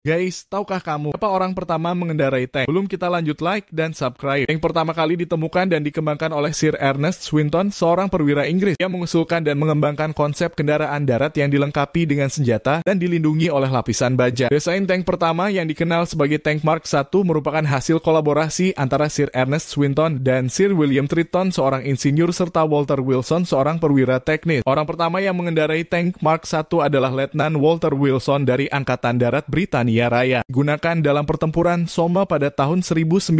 Guys, tahukah kamu apa orang pertama mengendarai tank? Belum kita lanjut like dan subscribe. Tank pertama kali ditemukan dan dikembangkan oleh Sir Ernest Swinton, seorang perwira Inggris. yang mengusulkan dan mengembangkan konsep kendaraan darat yang dilengkapi dengan senjata dan dilindungi oleh lapisan baja. Desain tank pertama yang dikenal sebagai tank Mark I merupakan hasil kolaborasi antara Sir Ernest Swinton dan Sir William Triton, seorang insinyur, serta Walter Wilson, seorang perwira teknis. Orang pertama yang mengendarai tank Mark I adalah Letnan Walter Wilson dari Angkatan Darat Britania Britania Raya, gunakan dalam pertempuran Soma pada tahun 1916.